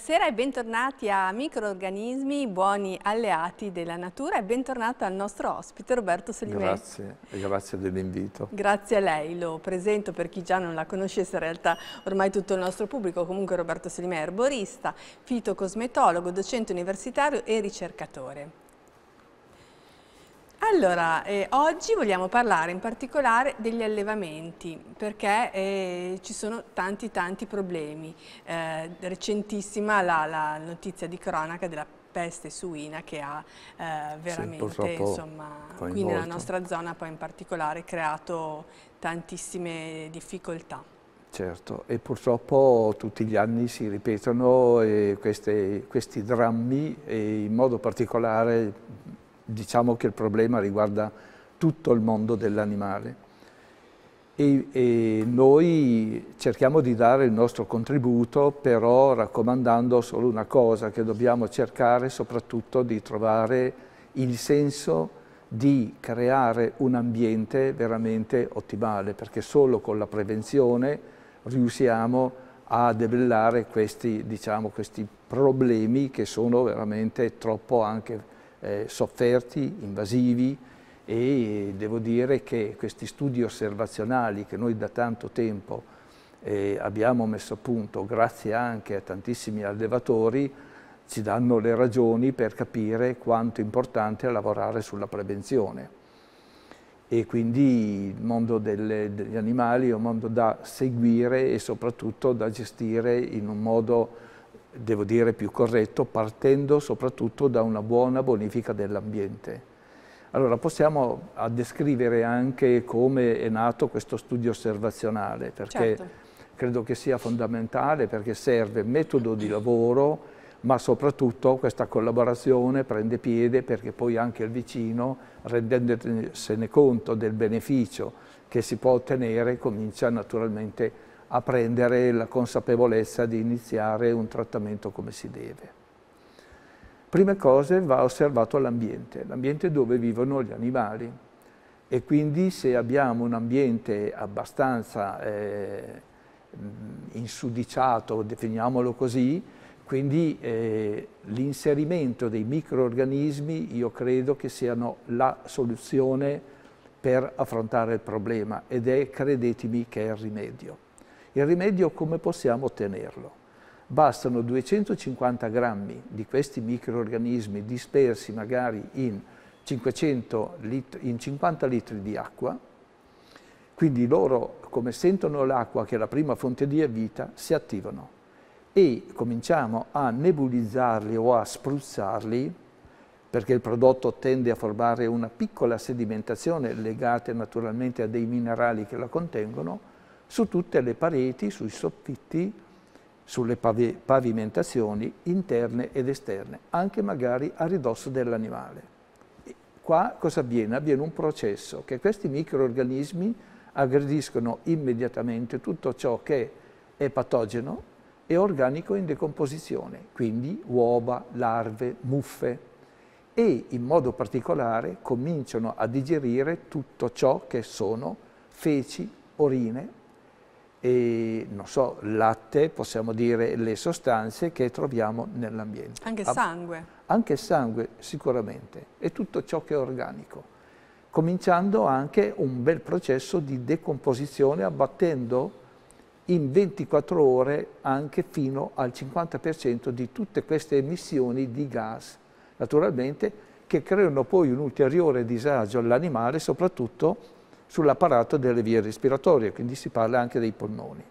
Buonasera e bentornati a Microorganismi, buoni alleati della natura e bentornato al nostro ospite Roberto Solimè. Grazie, grazie dell'invito. Grazie a lei, lo presento per chi già non la conoscesse, in realtà ormai tutto il nostro pubblico, comunque Roberto Solimè è erborista, fitocosmetologo, docente universitario e ricercatore. Allora, eh, oggi vogliamo parlare in particolare degli allevamenti perché eh, ci sono tanti tanti problemi. Eh, recentissima la, la, notizia di cronaca della peste suina che ha eh, veramente, sì, insomma, qui nella nostra zona poi in particolare creato tantissime difficoltà. Certo, e purtroppo tutti gli anni si ripetono eh, queste, questi drammi e in modo particolare diciamo che il problema riguarda tutto il mondo dell'animale. E, e, noi cerchiamo di dare il nostro contributo, però raccomandando solo una cosa, che dobbiamo cercare soprattutto di trovare il senso di creare un ambiente veramente ottimale, perché solo con la prevenzione riusciamo a debellare questi, diciamo, questi problemi che sono veramente troppo anche eh, sofferti, invasivi e devo dire che questi studi osservazionali che noi da tanto tempo eh, abbiamo messo a punto, grazie anche a tantissimi allevatori, ci danno le ragioni per capire quanto è importante lavorare sulla prevenzione. E quindi il mondo delle, degli animali è un mondo da seguire e soprattutto da gestire in un modo devo dire, più corretto, partendo soprattutto da una buona bonifica dell'ambiente. Allora possiamo descrivere anche come è nato questo studio osservazionale, perché certo. credo che sia fondamentale, perché serve metodo di lavoro, ma soprattutto questa collaborazione prende piede perché poi anche il vicino, rendendosene conto del beneficio che si può ottenere, comincia naturalmente a a prendere la consapevolezza di iniziare un trattamento come si deve. Prime cose va osservato l'ambiente, l'ambiente dove vivono gli animali e quindi se abbiamo un ambiente abbastanza eh, insudiciato, definiamolo così, quindi eh, l'inserimento dei microorganismi io credo che siano la soluzione per affrontare il problema ed è, credetemi, che è il rimedio. Il rimedio come possiamo ottenerlo? Bastano 250 grammi di questi microorganismi dispersi magari in, lit in 50 litri di acqua, quindi loro come sentono l'acqua che è la prima fonte di vita si attivano e cominciamo a nebulizzarli o a spruzzarli perché il prodotto tende a formare una piccola sedimentazione legata naturalmente a dei minerali che la contengono, su tutte le pareti, sui soffitti, sulle pavimentazioni interne ed esterne, anche magari a ridosso dell'animale. Qua cosa avviene? Avviene un processo che questi microorganismi aggrediscono immediatamente tutto ciò che è patogeno e organico in decomposizione, quindi uova, larve, muffe e in modo particolare cominciano a digerire tutto ciò che sono feci, orine e non so, latte, possiamo dire le sostanze che troviamo nell'ambiente. Anche sangue. Anche sangue sicuramente e tutto ciò che è organico. Cominciando anche un bel processo di decomposizione abbattendo in 24 ore anche fino al 50% di tutte queste emissioni di gas, naturalmente, che creano poi un ulteriore disagio all'animale, soprattutto sull'apparato delle vie respiratorie, quindi si parla anche dei polmoni.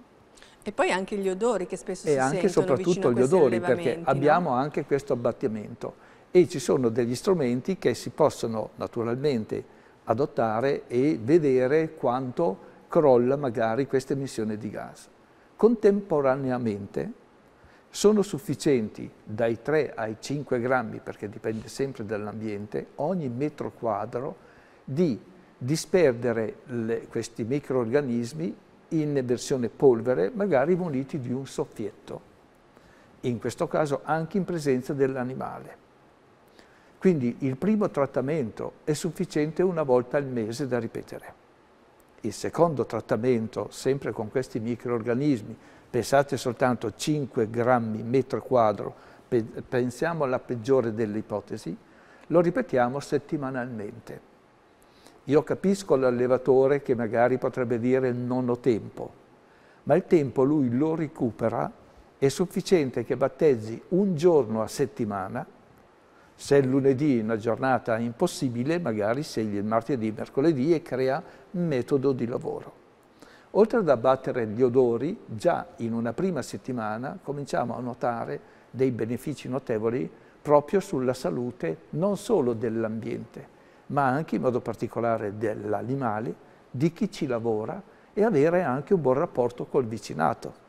E poi anche gli odori che spesso e si anche, sentono E soprattutto gli odori, perché no? abbiamo anche questo abbattimento e ci sono degli strumenti che si possono naturalmente adottare e vedere quanto crolla magari questa emissione di gas. Contemporaneamente sono sufficienti dai 3 ai 5 grammi, perché dipende sempre dall'ambiente, ogni metro quadro di disperdere le, questi microorganismi in versione polvere, magari muniti di un soffietto, in questo caso anche in presenza dell'animale. Quindi il primo trattamento è sufficiente una volta al mese da ripetere. Il secondo trattamento, sempre con questi microorganismi, pensate soltanto 5 grammi metro quadro, pensiamo alla peggiore delle ipotesi, lo ripetiamo settimanalmente io capisco l'allevatore che magari potrebbe dire non ho tempo, ma il tempo lui lo recupera, è sufficiente che battezzi un giorno a settimana, se il lunedì è una giornata impossibile, magari sceglie il martedì, mercoledì e crea un metodo di lavoro. Oltre ad abbattere gli odori, già in una prima settimana cominciamo a notare dei benefici notevoli proprio sulla salute non solo dell'ambiente, ma anche in modo particolare dell'animale, di chi ci lavora e avere anche un buon rapporto col vicinato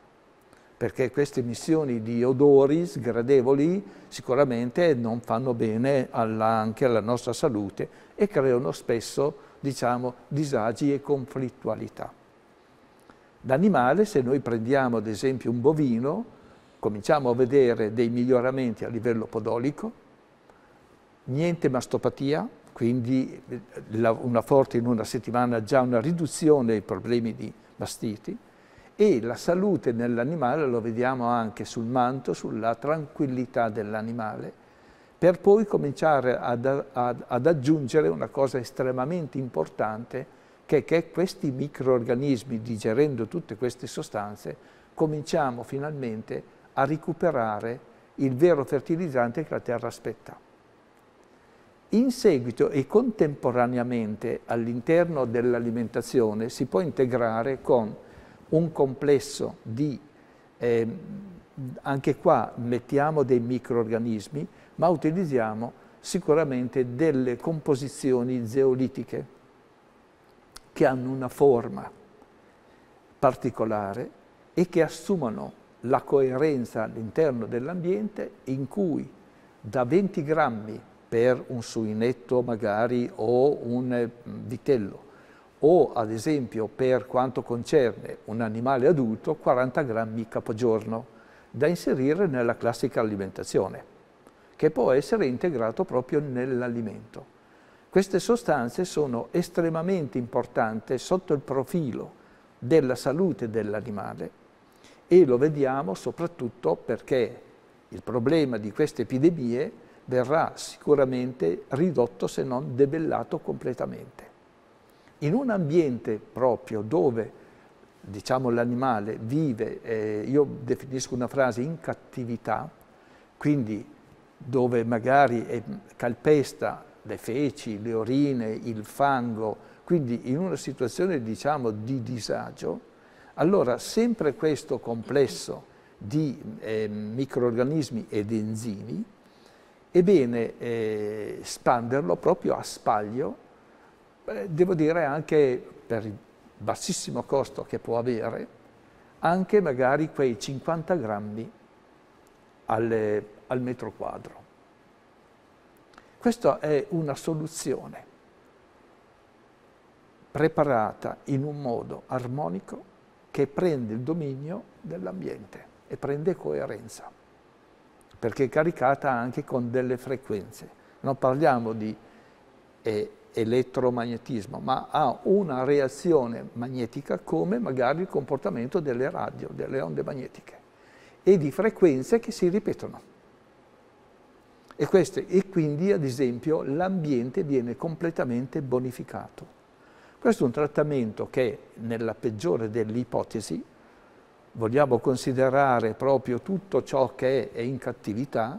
perché queste emissioni di odori sgradevoli sicuramente non fanno bene alla, anche alla nostra salute e creano spesso diciamo, disagi e conflittualità. L'animale, se noi prendiamo ad esempio un bovino, cominciamo a vedere dei miglioramenti a livello podolico, niente mastopatia, quindi eh, una forte in una settimana già una riduzione dei problemi di mastiti e la salute nell'animale lo vediamo anche sul manto, sulla tranquillità dell'animale, per poi cominciare ad, ad, ad, aggiungere una cosa estremamente importante, che che questi microorganismi, digerendo tutte queste sostanze, cominciamo finalmente a recuperare il vero fertilizzante che la terra aspetta. In seguito e contemporaneamente all'interno dell'alimentazione si può integrare con un complesso di, eh, anche qua mettiamo dei microorganismi, ma utilizziamo sicuramente delle composizioni zeolitiche che hanno una forma particolare e che assumono la coerenza all'interno dell'ambiente in cui da 20 grammi per un suinetto magari o un eh, vitello o ad esempio per quanto concerne un animale adulto 40 grammi capogiorno da inserire nella classica alimentazione che può essere integrato proprio nell'alimento. Queste sostanze sono estremamente importanti sotto il profilo della salute dell'animale e lo vediamo soprattutto perché il problema di queste epidemie verrà sicuramente ridotto se non debellato completamente. In un ambiente proprio dove diciamo, l'animale vive, eh, io definisco una frase, in cattività, quindi dove magari è, calpesta le feci, le orine, il fango, quindi in una situazione diciamo, di disagio, allora sempre questo complesso di eh, microorganismi ed enzimi è bene eh, proprio a spaglio, eh, devo dire anche per il bassissimo costo che può avere, anche magari quei 50 grammi al, al metro quadro. Questa è una soluzione preparata in un modo armonico che prende il dominio dell'ambiente e prende coerenza perché è caricata anche con delle frequenze. Non parliamo di eh, elettromagnetismo, ma ha una reazione magnetica come magari il comportamento delle radio, delle onde magnetiche, e di frequenze che si ripetono. E, queste, e quindi, ad esempio, l'ambiente viene completamente bonificato. Questo è un trattamento che, nella peggiore delle ipotesi, vogliamo considerare proprio tutto ciò che è in cattività,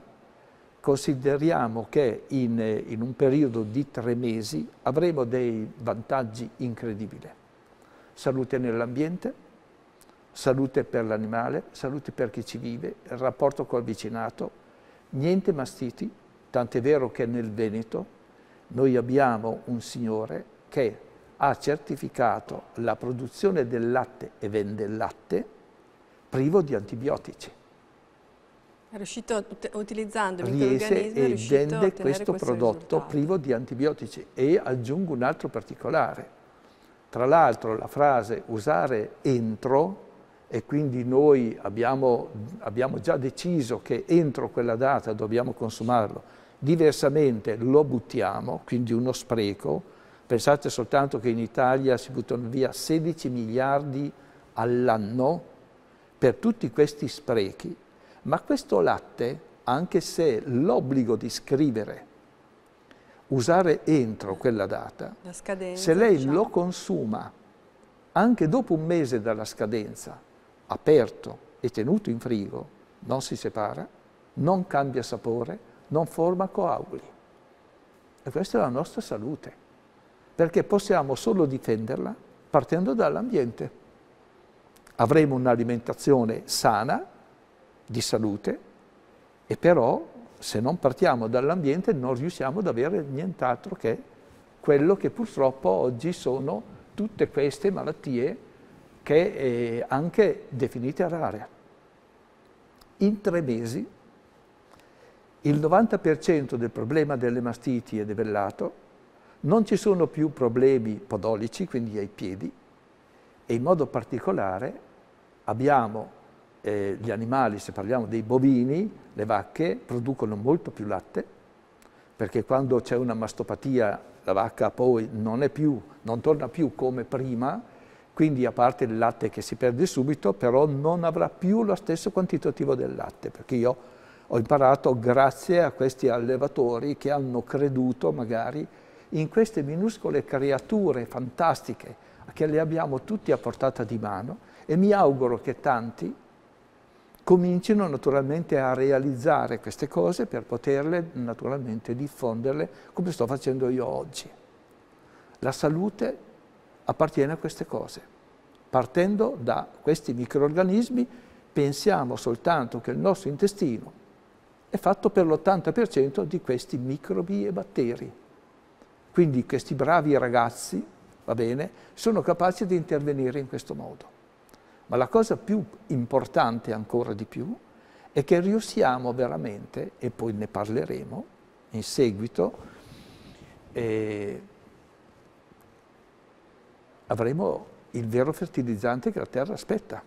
consideriamo che in, in un periodo di tre mesi avremo dei vantaggi incredibili. Salute nell'ambiente, salute per l'animale, salute per chi ci vive, rapporto col vicinato, niente mastiti, tant'è vero che nel Veneto noi abbiamo un signore che ha certificato la produzione del latte e vende il latte privo di antibiotici. È riuscito, utilizzando il microorganismo, e vende questo, questo prodotto risultato. privo di antibiotici. E aggiungo un altro particolare. Tra l'altro la frase usare entro, e quindi noi abbiamo, abbiamo già deciso che entro quella data dobbiamo consumarlo, diversamente lo buttiamo, quindi uno spreco. Pensate soltanto che in Italia si buttano via 16 miliardi all'anno per tutti questi sprechi, ma questo latte, anche se l'obbligo di scrivere, usare entro quella data, scadenza, se lei diciamo. lo consuma anche dopo un mese dalla scadenza, aperto e tenuto in frigo, non si separa, non cambia sapore, non forma coaguli. E questa è la nostra salute, perché possiamo solo difenderla partendo dall'ambiente avremo un'alimentazione sana, di salute, e però se non partiamo dall'ambiente non riusciamo ad avere nient'altro che quello che purtroppo oggi sono tutte queste malattie che eh, anche definite rare. In tre mesi il 90% del problema delle mastiti è debellato, non ci sono più problemi podolici, quindi ai piedi, e in modo particolare abbiamo eh, gli animali, se parliamo dei bovini, le vacche producono molto più latte, perché quando c'è una mastopatia la vacca poi non, più, non torna più come prima, quindi a parte il latte che si perde subito, però non avrà più lo stesso quantitativo del latte, perché io ho imparato grazie a questi allevatori che hanno creduto magari in queste minuscole creature fantastiche che le abbiamo tutti a portata di mano e mi auguro che tanti comincino naturalmente a realizzare queste cose per poterle naturalmente diffonderle come sto facendo io oggi. La salute appartiene a queste cose. Partendo da questi microorganismi pensiamo soltanto che il nostro intestino è fatto per l'80% di questi microbi e batteri. Quindi questi bravi ragazzi, va bene, sono capaci di intervenire in questo modo. Ma la cosa più importante ancora di più è che riusciamo veramente, e poi ne parleremo in seguito, eh, avremo il vero fertilizzante che la terra aspetta.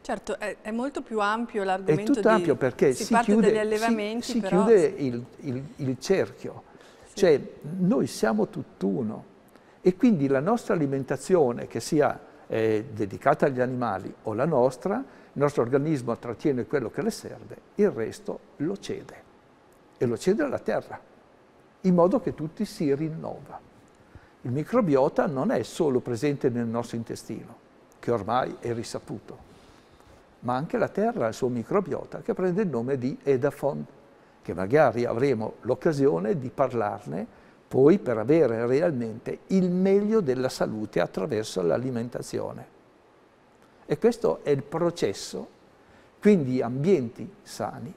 Certo, è, è molto più ampio l'argomento. È tutto di, ampio perché si, si chiude, si, si però... chiude il, il, il cerchio, sì. cioè noi siamo tutt'uno e quindi la nostra alimentazione, che sia eh, dedicata agli animali o la nostra, il nostro organismo trattiene quello che le serve, il resto lo cede e lo cede alla terra, in modo che tutti si rinnova. Il microbiota non è solo presente nel nostro intestino, che ormai è risaputo, ma anche la terra ha il suo microbiota che prende il nome di Edafon, che magari avremo l'occasione di parlarne poi per avere realmente il meglio della salute attraverso l'alimentazione. E questo è il processo, quindi ambienti sani,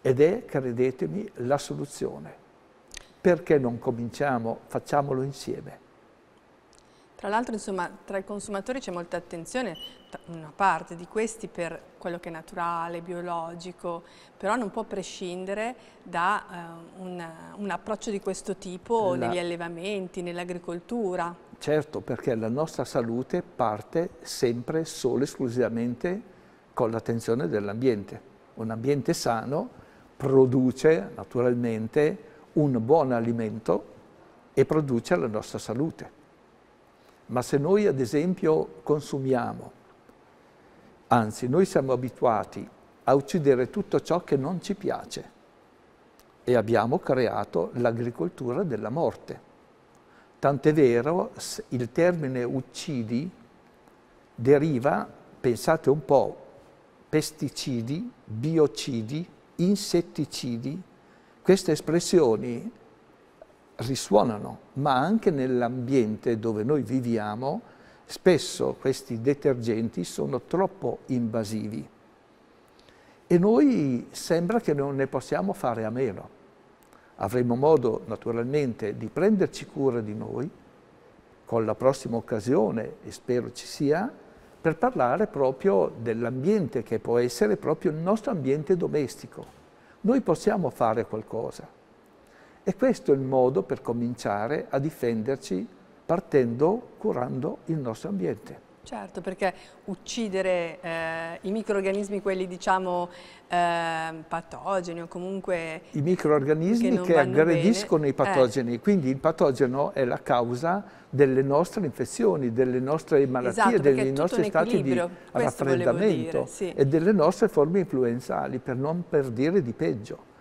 ed è, credetemi, la soluzione. Perché non cominciamo, facciamolo insieme. Tra l'altro, insomma, tra i consumatori c'è molta attenzione, una parte di questi per quello che è naturale, biologico, però non può prescindere da eh, un, un, approccio di questo tipo la... negli allevamenti, nell'agricoltura. Certo, perché la nostra salute parte sempre solo e esclusivamente con l'attenzione dell'ambiente. Un ambiente sano produce naturalmente un buon alimento e produce la nostra salute. Ma se noi ad esempio consumiamo, anzi noi siamo abituati a uccidere tutto ciò che non ci piace e abbiamo creato l'agricoltura della morte. Tant'è vero, il termine uccidi deriva, pensate un po', pesticidi, biocidi, insetticidi, queste espressioni risuonano, ma anche nell'ambiente dove noi viviamo spesso questi detergenti sono troppo invasivi e noi sembra che non ne possiamo fare a meno. Avremo modo naturalmente di prenderci cura di noi con la prossima occasione, e spero ci sia, per parlare proprio dell'ambiente che può essere proprio il nostro ambiente domestico. Noi possiamo fare qualcosa. E questo è il modo per cominciare a difenderci partendo curando il nostro ambiente. Certo, perché uccidere eh, i microorganismi, quelli diciamo eh, patogeni o comunque... I microorganismi che, che aggrediscono bene. i eh. patogeni, eh. quindi il patogeno è la causa delle nostre infezioni, delle nostre esatto, malattie, esatto, dei nostri stati di raffreddamento dire, sì. e delle nostre forme influenzali, per non per dire di peggio.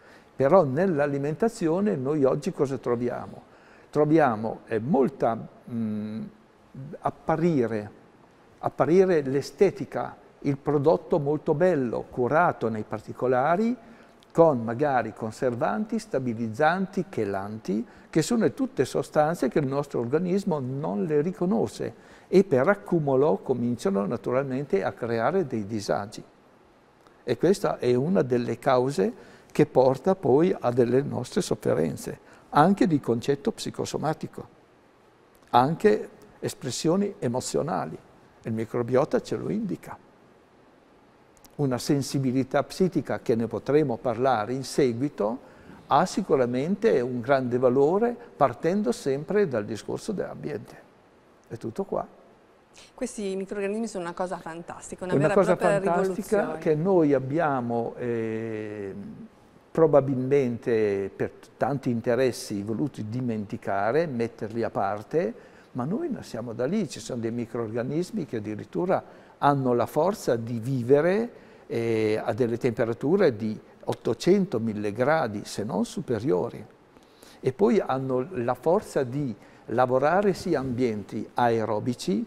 Però nell'alimentazione noi oggi cosa troviamo? Troviamo eh, molta mh, apparire, apparire l'estetica, il prodotto molto bello, curato nei particolari, con magari conservanti, stabilizzanti, chelanti, che sono tutte sostanze che il nostro organismo non le riconosce e per accumulo cominciano naturalmente a creare dei disagi. E questa è una delle cause che porta poi a delle nostre sofferenze, anche di concetto psicosomatico, anche espressioni emozionali. Il microbiota ce lo indica. Una sensibilità psichica che ne potremo parlare in seguito ha sicuramente un grande valore partendo sempre dal discorso dell'ambiente. È tutto qua. Questi microorganismi sono una cosa fantastica, una, una vera cosa fantastica che noi abbiamo eh, probabilmente per tanti interessi voluti dimenticare, metterli a parte, ma noi nasciamo da lì, ci sono dei microrganismi che addirittura hanno la forza di vivere eh, a delle temperature di 800-1000 gradi, se non superiori, e poi hanno la forza di lavorare sia ambienti aerobici,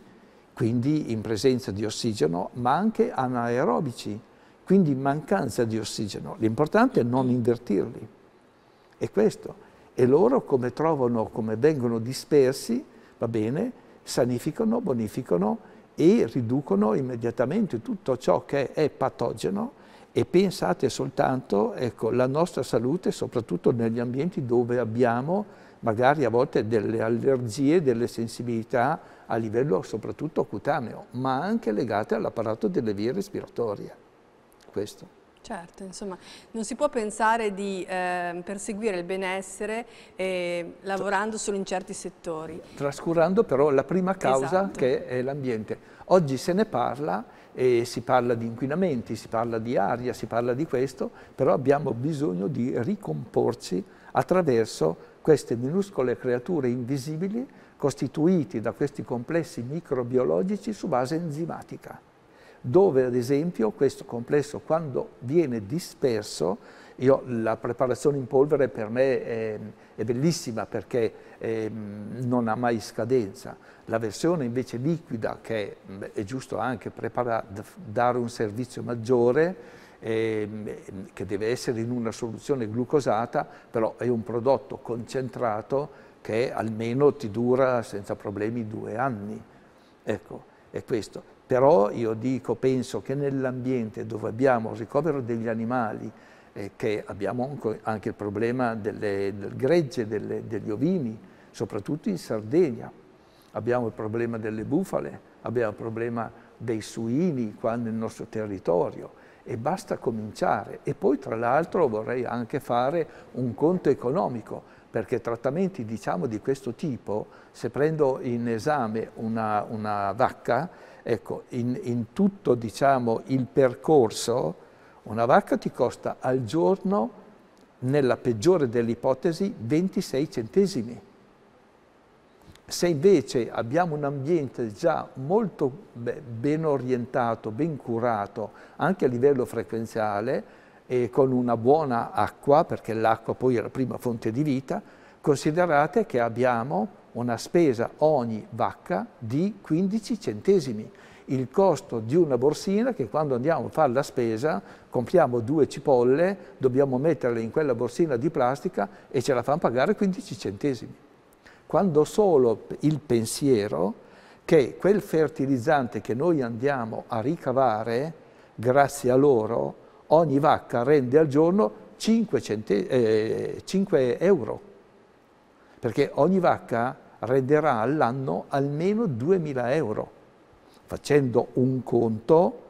quindi in presenza di ossigeno, ma anche anaerobici, quindi mancanza di ossigeno. L'importante è non invertirli. È questo. E loro come trovano, come vengono dispersi, va bene, sanificano, bonificano e riducono immediatamente tutto ciò che è patogeno e pensate soltanto ecco, la nostra salute, soprattutto negli ambienti dove abbiamo magari a volte delle allergie, delle sensibilità a livello soprattutto cutaneo, ma anche legate all'apparato delle vie respiratorie questo. Certo, insomma, non si può pensare di eh, perseguire il benessere eh, lavorando solo in certi settori. Trascurando però la prima causa esatto. che è l'ambiente. Oggi se ne parla e si parla di inquinamenti, si parla di aria, si parla di questo, però abbiamo bisogno di ricomporci attraverso queste minuscole creature invisibili costituiti da questi complessi microbiologici su base enzimatica dove ad esempio questo complesso quando viene disperso, io, la preparazione in polvere per me è, è bellissima perché eh, non ha mai scadenza. La versione invece liquida, che è, è giusto anche prepara, dare un servizio maggiore, ehm, che deve essere in una soluzione glucosata, però è un prodotto concentrato che almeno ti dura senza problemi due anni. Ecco, è questo. Però io dico, penso che nell'ambiente dove abbiamo il ricovero degli animali, eh, che abbiamo anche il problema delle, del gregge, delle, degli ovini, soprattutto in Sardegna, abbiamo il problema delle bufale, abbiamo il problema dei suini qua nel nostro territorio, e basta cominciare. E poi tra l'altro vorrei anche fare un conto economico, perché trattamenti diciamo, di questo tipo, se prendo in esame una, una vacca, ecco, in, in tutto diciamo, il percorso, una vacca ti costa al giorno, nella peggiore delle ipotesi, 26 centesimi se invece abbiamo un ambiente già molto ben orientato, ben curato, anche a livello frequenziale, e con una buona acqua, perché l'acqua poi è la prima fonte di vita, considerate che abbiamo una spesa ogni vacca di 15 centesimi. Il costo di una borsina che quando andiamo a fare la spesa compriamo due cipolle, dobbiamo metterle in quella borsina di plastica e ce la fanno pagare 15 centesimi quando solo il pensiero che quel fertilizzante che noi andiamo a ricavare, grazie a loro, ogni vacca rende al giorno 5, eh, 5 euro, perché ogni vacca renderà all'anno almeno 2.000 euro. Facendo un conto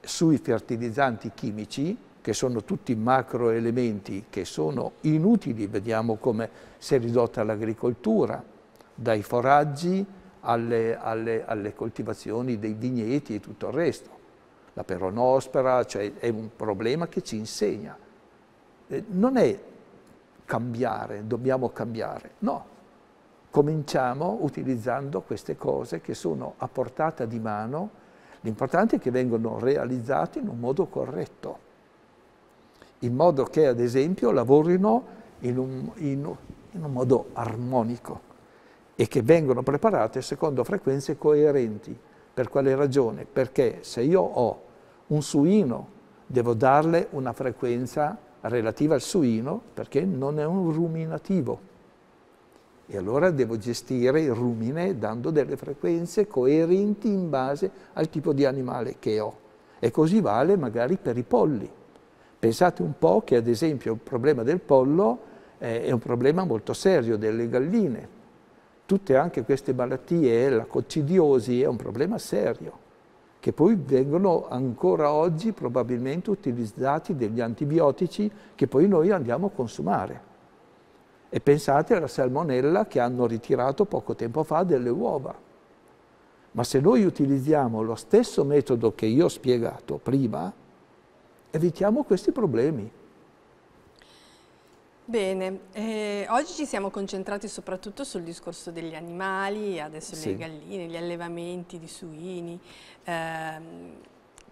sui fertilizzanti chimici, che sono tutti macro elementi che sono inutili, vediamo come si è ridotta l'agricoltura, dai foraggi alle, alle, alle, coltivazioni dei vigneti e tutto il resto. La peronospera cioè, è un problema che ci insegna. Eh, non è cambiare, dobbiamo cambiare, no. Cominciamo utilizzando queste cose che sono a portata di mano, l'importante è che vengano realizzate in un modo corretto in modo che ad esempio lavorino in un, in, in un modo armonico e che vengono preparate secondo frequenze coerenti. Per quale ragione? Perché se io ho un suino, devo darle una frequenza relativa al suino perché non è un ruminativo. E allora devo gestire il rumine dando delle frequenze coerenti in base al tipo di animale che ho. E così vale magari per i polli. Pensate un po' che ad esempio il problema del pollo eh, è un problema molto serio delle galline. Tutte anche queste malattie, la coccidiosi è un problema serio, che poi vengono ancora oggi probabilmente utilizzati degli antibiotici che poi noi andiamo a consumare. E pensate alla salmonella che hanno ritirato poco tempo fa delle uova. Ma se noi utilizziamo lo stesso metodo che io ho spiegato prima, evitiamo questi problemi. Bene, eh, oggi ci siamo concentrati soprattutto sul discorso degli animali, adesso sì. le galline, gli allevamenti di suini, ehm,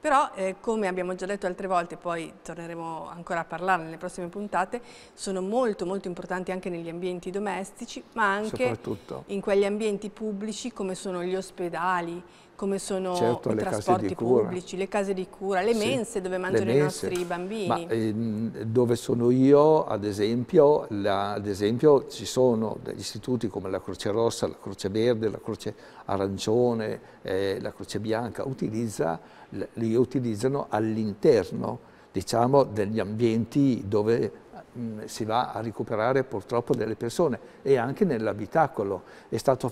però eh, come abbiamo già detto altre volte, poi torneremo ancora a parlare nelle prossime puntate, sono molto molto importanti anche negli ambienti domestici, ma anche in quegli ambienti pubblici come sono gli ospedali, come sono certo, i trasporti pubblici, le case di cura, le mense dove mangiano mense. i nostri bambini. Ma, ehm, dove sono io, ad esempio, la, ad esempio, ci sono degli istituti come la Croce Rossa, la Croce Verde, la Croce Arancione, eh, la Croce Bianca, utilizza, li utilizzano all'interno diciamo, degli ambienti dove si va a recuperare purtroppo delle persone e anche nell'abitacolo. È, eh, è stato,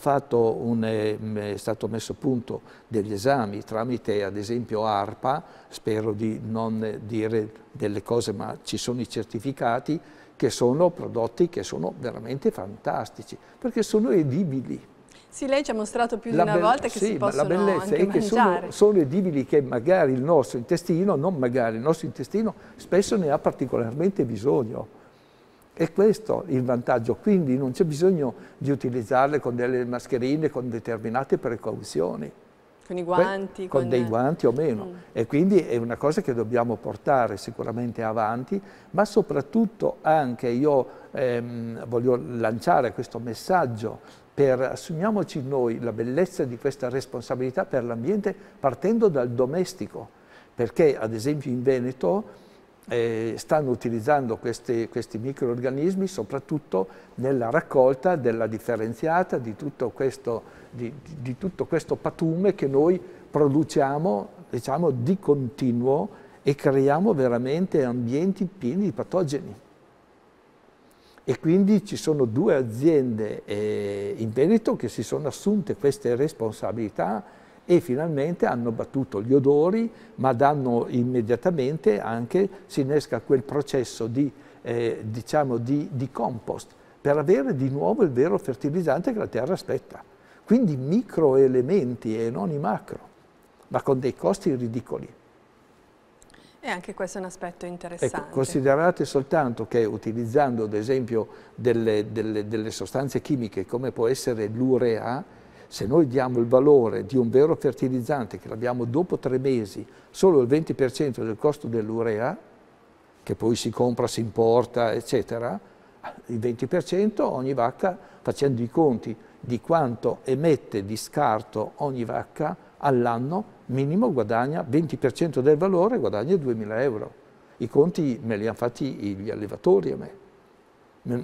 messo a punto degli esami tramite ad esempio ARPA, spero di non dire delle cose ma ci sono i certificati, che sono prodotti che sono veramente fantastici perché sono edibili. Sì, lei ci ha mostrato più la di una volta che sì, si possono la bellezza è che sono, sono, edibili che magari il nostro intestino, non magari, il nostro intestino spesso ne ha particolarmente bisogno. È questo il vantaggio, quindi non c'è bisogno di utilizzarle con delle mascherine, con determinate precauzioni con i guanti. Con, con dei guanti o meno. Mm. E quindi è una cosa che dobbiamo portare sicuramente avanti, ma soprattutto anche io ehm, voglio lanciare questo messaggio per assumiamoci noi la bellezza di questa responsabilità per l'ambiente partendo dal domestico. Perché ad esempio in Veneto eh, stanno utilizzando questi, questi microorganismi soprattutto nella raccolta della differenziata di tutto questo, di, di tutto questo patume che noi produciamo diciamo, di continuo e creiamo veramente ambienti pieni di patogeni. E quindi ci sono due aziende eh, in Veneto che si sono assunte queste responsabilità e finalmente hanno battuto gli odori, ma danno immediatamente anche, si innesca quel processo di, eh, diciamo di, di compost per avere di nuovo il vero fertilizzante che la terra aspetta. Quindi microelementi e non i macro, ma con dei costi ridicoli. E anche questo è un aspetto ecco, interessante. Ecco, considerate soltanto che utilizzando ad esempio delle, delle, delle sostanze chimiche come può essere l'urea, se noi diamo il valore di un vero fertilizzante che l'abbiamo dopo tre mesi solo il 20% del costo dell'urea, che poi si compra, si importa, eccetera, il 20% ogni vacca, facendo i conti di quanto emette di scarto ogni vacca all'anno, minimo guadagna 20% del valore, guadagna 2.000 euro. I conti me li hanno fatti gli allevatori a me,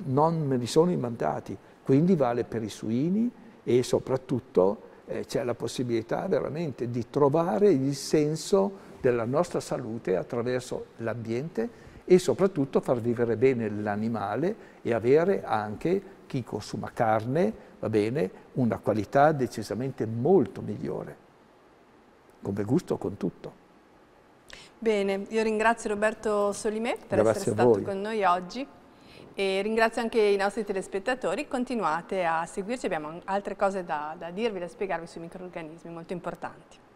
non me li sono inventati, quindi vale per i suini, e soprattutto eh, c'è la possibilità veramente di trovare il senso della nostra salute attraverso l'ambiente e soprattutto far vivere bene l'animale e avere anche chi consuma carne, va bene, una qualità decisamente molto migliore, come gusto con tutto. Bene, io ringrazio Roberto Solimè per Grazie essere stato con noi oggi. E ringrazio anche i nostri telespettatori, continuate a seguirci, abbiamo altre cose da, da dirvi, da spiegarvi sui microorganismi molto importanti.